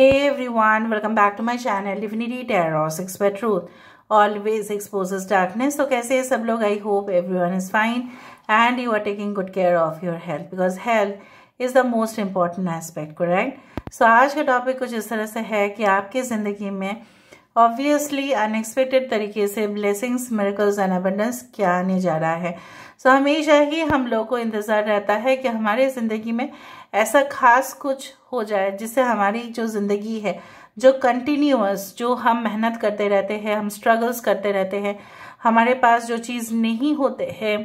Hey everyone, welcome back to my channel Divinity Tarot 6 by Truth. Always exposes darkness. तो कैसे सब लोग I hope everyone is fine and you are taking good care of your health because health is the most important aspect right so आज का topic कुछ इस तरह से है कि आपकी ज़िंदगी में ऑब्वियसली अनएक्सपेक्टेड तरीके से ब्लेसिंग्स मेरिकल्स एंड अबंडेंस क्या आने जा रहा है सो so, हमेशा ही हम लोगों को इंतज़ार रहता है कि हमारे ज़िंदगी में ऐसा खास कुछ हो जाए जिससे हमारी जो ज़िंदगी है जो कंटिन्यूस जो हम मेहनत करते रहते हैं हम स्ट्रगल्स करते रहते हैं हमारे पास जो चीज़ नहीं होते है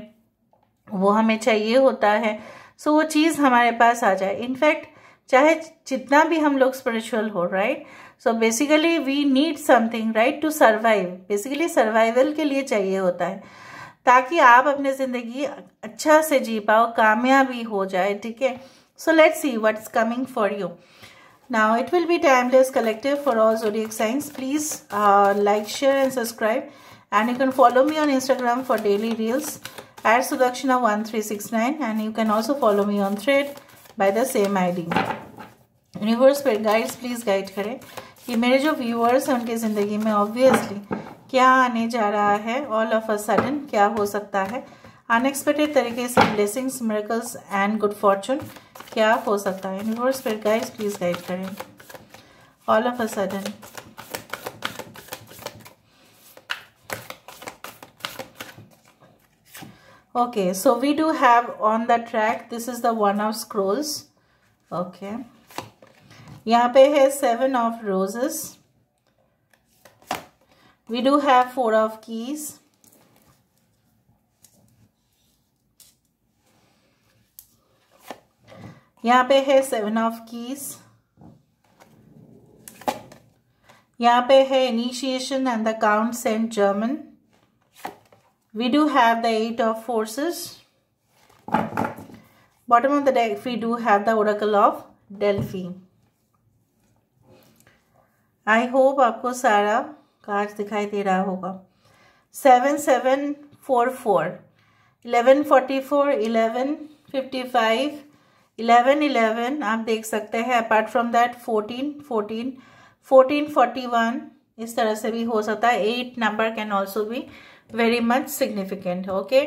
वो हमें चाहिए होता है सो so, वो चीज़ हमारे पास आ जाए इनफैक्ट चाहे जितना भी हम लोग स्पिरिचुअल हो right so basically we need something right to survive basically survival के लिए चाहिए होता है ताकि आप अपने ज़िंदगी अच्छा से जी पाओ कामयाबी हो जाए ठीक है So let's see what's coming for you. Now it will be Timeless Collective for all zodiac signs. Please uh, like, share and subscribe. And you can follow me on Instagram for daily reels at Sudakshina1369 and you can also follow me on thread by the same ID. Universe, guides, please guide guide करें कि मेरे जो viewers हैं उनकी ज़िंदगी में obviously क्या आने जा रहा है ऑल ऑफ अ सडन क्या हो सकता है अनएक्सपेक्टेड तरीके से blessings miracles and good fortune क्या हो सकता है यूनिवर्स फिर गाइस प्लीज़ गाइड करें all of a sudden okay so we do have on the track this is the one of scrolls okay यहाँ पे है seven of roses we do have four of keys यहाँ पे है seven of keys यहाँ पे है initiation and the count Saint Germain we do have the eight of forces bottom of the deck we do have the oracle of Delphi I hope आपको सारा card दिखाई दे रहा होगा seven seven four four eleven forty four eleven fifty five eleven eleven आप देख सकते हैं apart from that fourteen fourteen fourteen forty one इस तरह से भी हो सकता है एट नंबर कैन ऑल्सो भी very much significant okay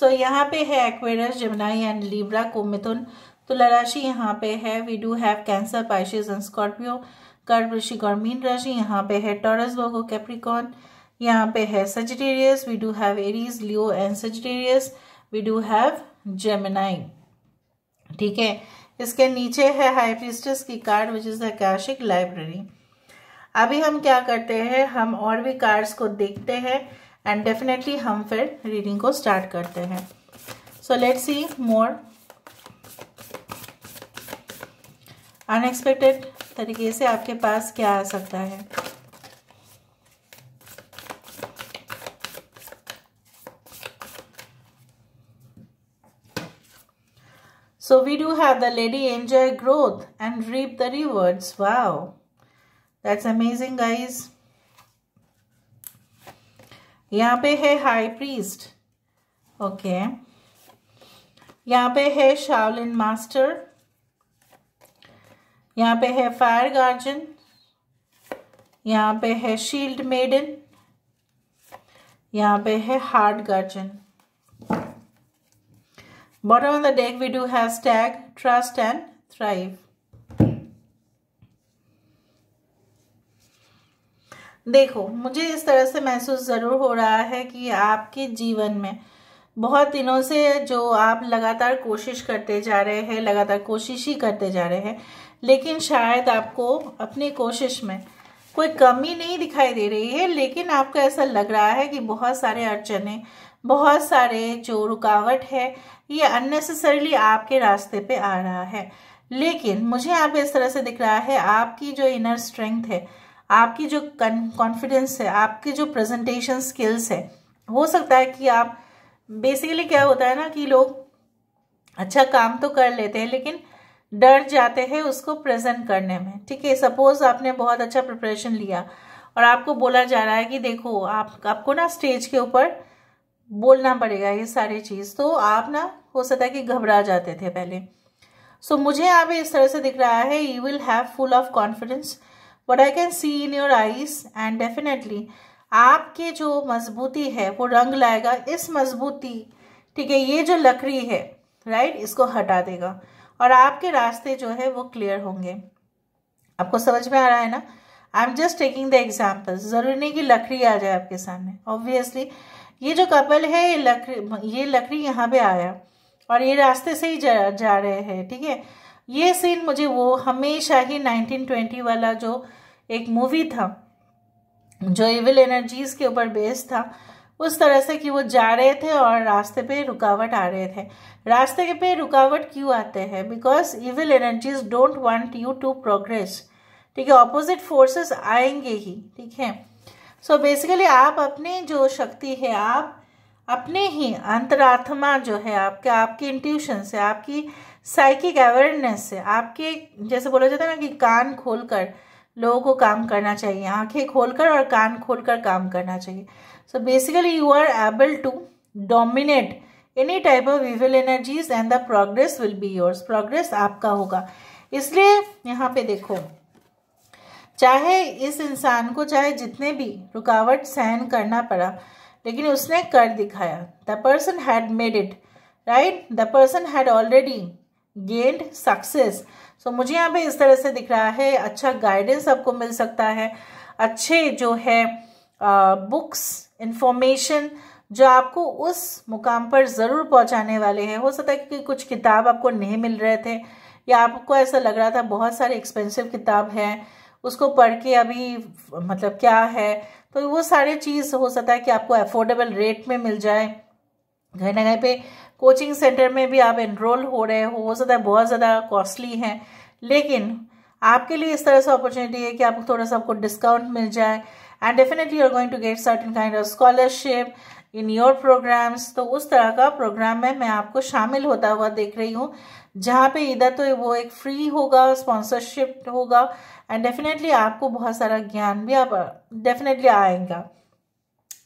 so यहाँ पे है एक्वेरस जमुनाई एंड लिब्रा को मिथुन तुला राशि यहाँ पे है we do have Cancer Pisces and Scorpio कर्क ऋषि और मीन राशि यहाँ पे है टॉरस बोगो कैप्रिकॉन यहाँ पे है Sagittarius we do have Aries Leo and Sagittarius we do have Gemini ठीक है इसके नीचे है हाई प्रिस्टस की card which is the akashic library अभी हम क्या करते हैं हम और भी कार्ड्स को देखते हैं एंड डेफिनेटली हम फिर रीडिंग को स्टार्ट करते हैं so let's see more unexpected तरीके से आपके पास क्या आ सकता है So we do have the lady enjoy growth and reap the rewards. Wow. That's amazing guys. यहाँ पे है हाई प्रीस्ट ओके यहाँ पे है शावलिन मास्टर यहाँ पे है फायर गार्जन यहाँ पे है शील्ड मेडन यहाँ पे है hard guardian Bottom of the deck we do hashtag trust and thrive. देखो मुझे इस तरह से महसूस ज़रूर हो रहा है कि आपके जीवन में बहुत दिनों से जो आप लगातार कोशिश करते जा रहे हैं लगातार कोशिश ही करते जा रहे हैं लेकिन शायद आपको अपनी कोशिश में कोई कमी नहीं दिखाई दे रही है लेकिन आपको ऐसा लग रहा है कि बहुत सारे अड़चने बहुत सारे जो रुकावट है ये अननेसेसरली आपके रास्ते पे आ रहा है लेकिन मुझे आप इस तरह से दिख रहा है आपकी जो इनर स्ट्रेंथ है आपकी जो कॉन्फिडेंस है आपकी जो प्रेजेंटेशन स्किल्स है हो सकता है कि आप बेसिकली क्या होता है ना कि लोग अच्छा काम तो कर लेते हैं लेकिन डर जाते हैं उसको प्रेजेंट करने में ठीक है सपोज आपने बहुत अच्छा प्रिपरेशन लिया और आपको बोला जा रहा है कि देखो आप आपको ना स्टेज के ऊपर बोलना पड़ेगा ये सारी चीज़ तो आप ना हो सकता है कि घबरा जाते थे पहले सो so, मुझे यहाँ पे इस तरह से दिख रहा है you will have full of confidence what I can see in your eyes and definitely आपके जो मजबूती है वो रंग लाएगा इस मजबूती ठीक है ये जो लकड़ी है राइट इसको हटा देगा और आपके रास्ते जो है वो क्लियर होंगे आपको समझ में आ रहा है ना I am just taking the example ज़रूरी नहीं कि लकड़ी आ जाए आपके सामने ऑब्वियसली ये जो कपल है ये लकड़ी ये लकड़ी यहाँ पे आया और ये रास्ते से ही जा, जा रहे हैं ठीक है ये सीन मुझे वो हमेशा ही 1920 वाला जो एक मूवी था जो इविल एनर्जीज के ऊपर बेस्ड था उस तरह से कि वो जा रहे थे और रास्ते पे रुकावट आ रहे थे रास्ते के पे रुकावट क्यों आते हैं because evil energies don't want you to progress ठीक है ऑपोजिट फोर्सेस आएंगे ही ठीक है सो so बेसिकली आप अपने जो शक्ति है आप अपने ही अंतरात्मा जो है आपके आपके इंट्यूशन से आपकी साइकिक अवेयरनेस से आपके जैसे बोला जाता है ना कि कान खोलकर लोगों को काम करना चाहिए आंखें खोलकर और कान खोलकर काम करना चाहिए So basically you are able to dominate any type of evil energies and the progress will be yours. Progress आपका होगा इसलिए यहाँ पे देखो चाहे इस इंसान को चाहे जितने भी रुकावट सहन करना पड़ा लेकिन उसने कर दिखाया the person had made it right the person had already gained success so मुझे यहाँ पे इस तरह से दिख रहा है अच्छा गाइडेंस आपको मिल सकता है अच्छे जो है बुक्स इन्फॉर्मेशन जो आपको उस मुकाम पर ज़रूर पहुंचाने वाले हैं हो सकता है कि कुछ किताब आपको नहीं मिल रहे थे या आपको ऐसा लग रहा था बहुत सारे एक्सपेंसिव किताब हैं उसको पढ़ के अभी मतलब क्या है तो वो सारे चीज़ हो सकता है कि आपको अफोर्डेबल रेट में मिल जाए कहीं ना कहीं पे कोचिंग सेंटर में भी आप एनरोल हो रहे हो हो सकता है बहुत ज़्यादा कॉस्टली हैं लेकिन आपके लिए इस तरह से अपॉर्चुनिटी है कि आपको थोड़ा सा आपको डिस्काउंट मिल जाए and definitely you are going to get certain kind of scholarship in your programs तो उस तरह का प्रोग्राम में मैं आपको शामिल होता हुआ देख रही हूँ जहाँ पे इधर तो वो एक फ्री होगा स्पॉन्सरशिप होगा एंड डेफिनेटली आपको बहुत सारा ज्ञान भी आप डेफिनेटली आएगा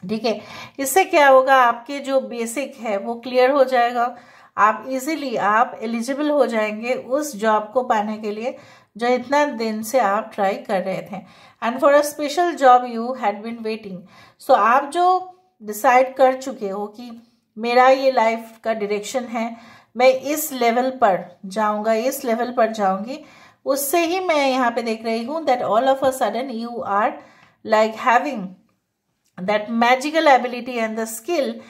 ठीक है इससे क्या होगा आपके जो बेसिक है वो क्लियर हो जाएगा आप इजीली आप एलिजिबल हो जाएंगे उस जॉब को पाने के लिए जो इतना दिन से आप ट्राई कर रहे थे and for a special job you had been waiting so आप जो डिसाइड कर चुके हो कि मेरा ये लाइफ का डायरेक्शन है मैं इस लेवल पर जाऊंगा इस लेवल पर जाऊंगी उससे ही मैं यहाँ पे देख रही हूँ that all of a sudden you are like having that magical ability and the skill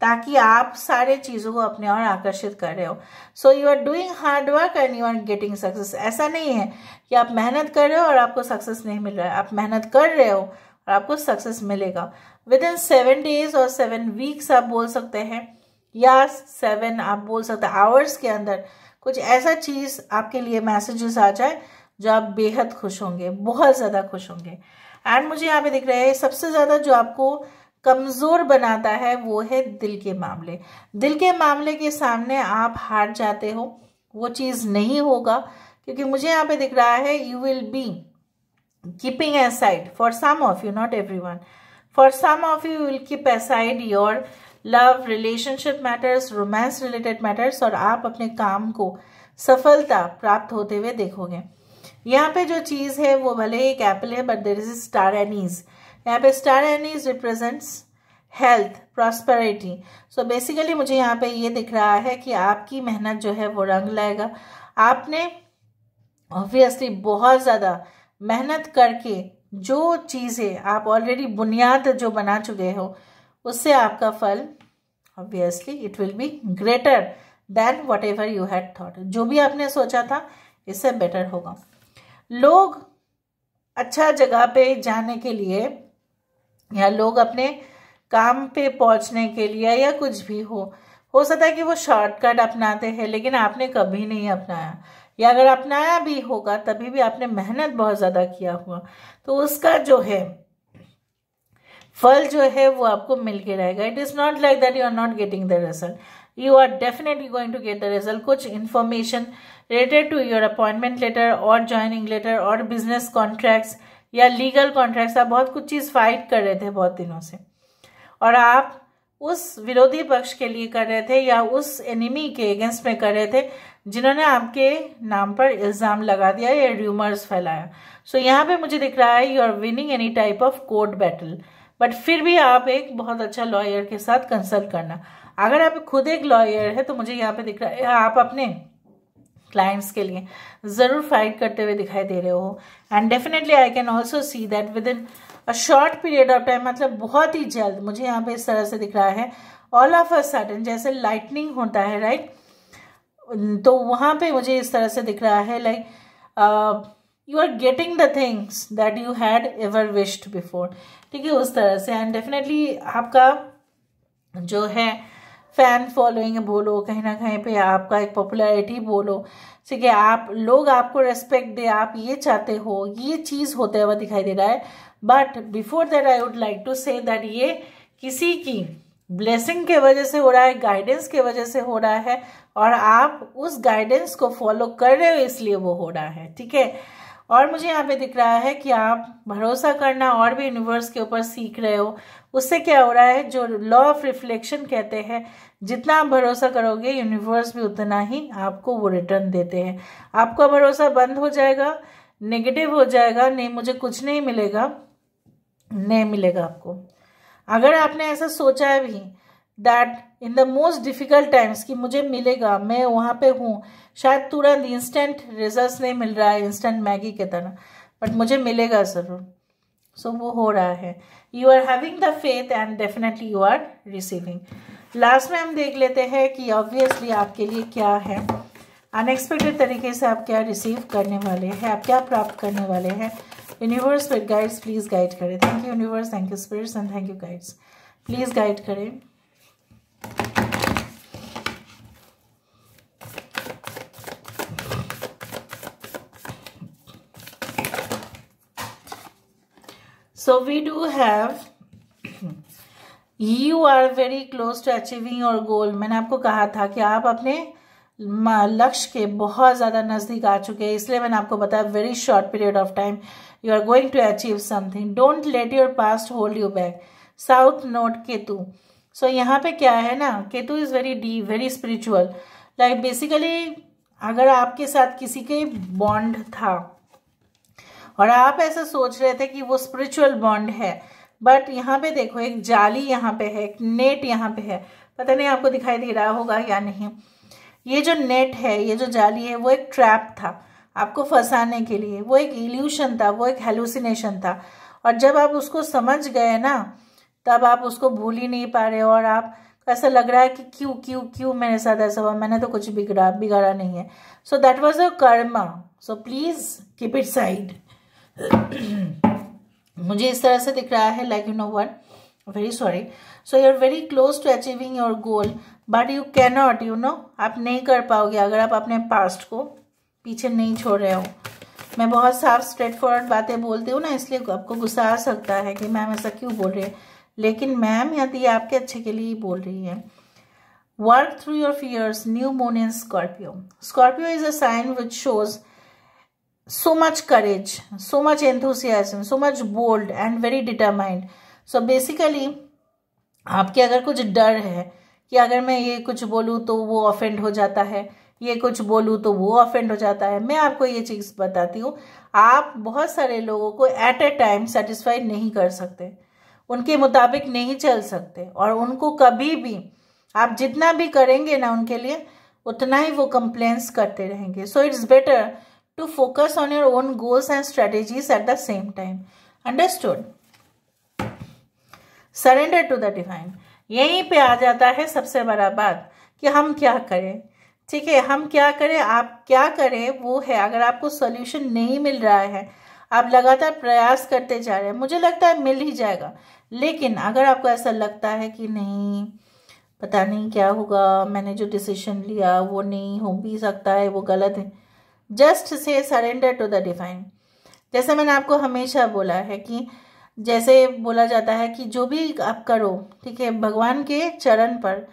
ताकि आप सारे चीज़ों को अपने और आकर्षित कर रहे हो so you are doing hard work and you are getting success ऐसा नहीं है कि आप मेहनत कर रहे हो और आपको सक्सेस नहीं मिल रहा है आप मेहनत कर रहे हो और आपको सक्सेस मिलेगा विद इन सेवन डेज और सेवन वीक्स आप बोल सकते हैं या सेवन आप बोल सकते हैं आवर्स के अंदर कुछ ऐसा चीज़ आपके लिए मैसेजेस आ जाए जो आप बेहद खुश होंगे बहुत ज़्यादा खुश होंगे एंड मुझे यहाँ पे दिख रहा है सबसे ज़्यादा जो आपको कमज़ोर बनाता है वो है दिल के मामले दिल के मामले के सामने आप हार जाते हो वो चीज़ नहीं होगा क्योंकि मुझे यहाँ पे दिख रहा है you will be keeping aside for some of you not everyone for some of you will keep aside your love relationship matters romance related matters और आप अपने काम को सफलता प्राप्त होते हुए देखोगे यहाँ पे जो चीज़ है वो भले ही एक एप्पल है but there is star anise यहाँ पे star anise represents health prosperity so basically मुझे यहाँ पे ये दिख रहा है कि आपकी मेहनत जो है वो रंग लाएगा आपने ऑब्वियसली बहुत ज़्यादा मेहनत करके जो चीज़ें आप ऑलरेडी बुनियाद जो बना चुके हो उससे आपका फल obviously it will be greater than whatever you had thought जो भी आपने सोचा था इससे बेटर होगा लोग अच्छा जगह पे जाने के लिए या लोग अपने काम पे पहुंचने के लिए या कुछ भी हो हो सकता है कि वो शॉर्टकट अपनाते हैं लेकिन आपने कभी नहीं अपनाया या अगर अपनाया भी होगा तभी भी आपने मेहनत बहुत ज़्यादा किया हुआ तो उसका जो है फल जो है वो आपको मिल के रहेगा it is not like that you are not getting the result you are definitely going to get the result कुछ information related to your appointment letter और ज्वाइनिंग लेटर और बिजनेस contracts या लीगल कॉन्ट्रैक्ट्स आप बहुत कुछ चीज़ fight कर रहे थे बहुत दिनों से और आप उस विरोधी पक्ष के लिए कर रहे थे या उस एनिमी के अगेंस्ट में कर रहे थे जिन्होंने आपके नाम पर इल्ज़ाम लगा दिया या र्यूमर्स फैलाया सो so, यहाँ पे मुझे दिख रहा है you are winning any type of court battle but फिर भी आप एक बहुत अच्छा लॉयर के साथ कंसल्ट करना अगर आप खुद एक लॉयर है तो मुझे यहाँ पे दिख रहा है आप अपने क्लाइंट्स के लिए ज़रूर फाइट करते हुए दिखाई दे रहे हो and definitely I can also see that within a short period of time मतलब बहुत ही जल्द मुझे यहाँ पे इस तरह से दिख रहा है ऑल ऑफ अ सडन जैसे लाइटनिंग होता है राइट तो वहाँ पे मुझे इस तरह से दिख रहा है like you are getting the things that you had ever wished before ठीक है उस तरह से एंड डेफिनेटली आपका जो है uh, फैन फॉलोइंग बोलो कहीं ना कहीं पे आपका एक पॉपुलैरिटी बोलो ठीक है आप लोग आपको रेस्पेक्ट दे आप ये चाहते हो ये चीज़ होते हुआ दिखाई दे रहा है but before that I would like to say that ये किसी की ब्लेसिंग के वजह से हो रहा है गाइडेंस के वजह से हो रहा है और आप उस गाइडेंस को फॉलो कर रहे हो इसलिए वो हो रहा है ठीक है और मुझे यहाँ पे दिख रहा है कि आप भरोसा करना और भी यूनिवर्स के ऊपर सीख रहे हो उससे क्या हो रहा है जो लॉ ऑफ रिफ्लेक्शन कहते हैं जितना आप भरोसा करोगे यूनिवर्स भी उतना ही आपको वो रिटर्न देते हैं आपका भरोसा बंद हो जाएगा नेगेटिव हो जाएगा नहीं मुझे कुछ नहीं मिलेगा नहीं मिलेगा आपको अगर आपने ऐसा सोचा है भी that in the most difficult times कि मुझे मिलेगा मैं वहाँ पे हूँ शायद तुरंत इंस्टेंट रिजल्ट नहीं मिल रहा है इंस्टेंट मैगी के तरह बट मुझे मिलेगा ज़रूर सो so, वो हो रहा है you are having the faith and definitely you are receiving last में हम देख लेते हैं कि ऑब्वियसली आपके लिए क्या है अनएक्सपेक्टेड तरीके से आप क्या रिसीव करने वाले हैं आप क्या प्राप्त करने वाले हैं universe with guides please guide करें thank you universe thank you spirits and thank you guides please guide करें So we do have you are very close to achieving your goal मैंने आपको कहा था कि आप अपने लक्ष्य के बहुत ज़्यादा नज़दीक आ चुके हैं इसलिए मैंने आपको बताया very short period of time you are going to achieve something don't let your past hold you back south node Ketu so यहाँ पे क्या है ना Ketu is very the very spiritual like basically अगर आपके साथ किसी के बॉन्ड था और आप ऐसा सोच रहे थे कि वो स्पिरिचुअल बॉन्ड है बट यहाँ पे देखो एक जाली यहाँ पे है एक नेट यहाँ पे है पता नहीं आपको दिखाई दे रहा होगा या नहीं ये जो नेट है ये जो जाली है वो एक ट्रैप था आपको फंसाने के लिए वो एक इल्यूशन था वो एक हेलुसिनेशन था और जब आप उसको समझ गए ना तब आप उसको भूल ही नहीं पा रहे और आप ऐसा लग रहा है कि क्यों क्यों क्यों मेरे साथ ऐसा हुआ मैंने तो कुछ बिगड़ा बिगाड़ा नहीं है so that was a karma so please keep it side मुझे इस तरह से दिख रहा है like you know one very sorry so you are very close to achieving your goal but you cannot you know आप नहीं कर पाओगे अगर आप अपने पास्ट को पीछे नहीं छोड़ रहे हो मैं बहुत साफ स्ट्रेट फॉरवर्ड बातें बोलती हूँ ना इसलिए आपको गुस्सा आ सकता है कि मैम ऐसा क्यों बोल रही है लेकिन मैम यदि आपके अच्छे के लिए ही बोल रही है work through your fears new moon in Scorpio Scorpio is a sign which shows so much courage so much enthusiasm so much bold and very determined so basically आपके अगर कुछ डर है कि अगर मैं ये कुछ बोलूँ तो वो ऑफेंड हो जाता है ये कुछ बोलूँ तो वो ऑफेंड हो जाता है मैं आपको ये चीज़ बताती हूँ आप बहुत सारे लोगों को एट अ टाइम सेटिस्फाई नहीं कर सकते उनके मुताबिक नहीं चल सकते और उनको कभी भी आप जितना भी करेंगे ना उनके लिए उतना ही वो कंप्लेंट्स करते रहेंगे so it's better to focus on your own goals and strategies at the same time understood surrender to the divine यहीं पे आ जाता है सबसे बड़ा बात कि हम क्या करें ठीक है हम क्या करें आप क्या करें वो है अगर आपको सोल्यूशन नहीं मिल रहा है आप लगातार प्रयास करते जा रहे हैं मुझे लगता है मिल ही जाएगा लेकिन अगर आपको ऐसा लगता है कि नहीं पता नहीं क्या होगा मैंने जो डिसीजन लिया वो नहीं हो भी सकता है वो गलत है just say surrender to the define जैसे मैंने आपको हमेशा बोला है कि जैसे बोला जाता है कि जो भी आप करो ठीक है भगवान के चरण पर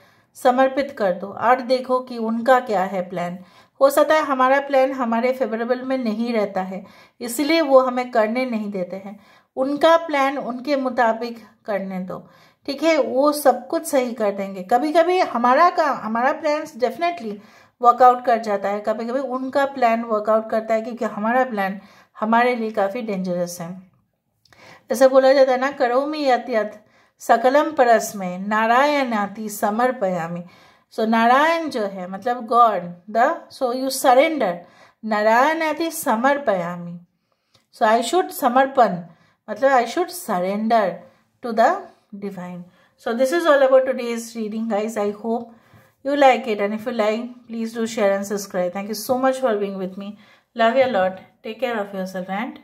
समर्पित कर दो और देखो कि उनका क्या है प्लान हो सकता है हमारा प्लान हमारे फेवरेबल में नहीं रहता है इसलिए वो हमें करने नहीं देते हैं उनका प्लान उनके मुताबिक करने दो ठीक है वो सब कुछ सही कर देंगे कभी कभी हमारा का हमारा प्लान्स डेफिनेटली वर्कआउट कर जाता है कभी कभी उनका प्लान वर्कआउट करता है क्योंकि हमारा प्लान हमारे लिए काफ़ी डेंजरस है जैसे बोला जाता है ना करो में यत यथ सकलम परस में नारायण आती में सो नारायण जो है मतलब God the so you surrender Narayan आती में सो आई शुड समर्पण मतलब I should surrender to the divine so this is all about today's reading guys I hope you like it and if you like please do share and subscribe thank you so much for being with me love you a lot take care of yourself and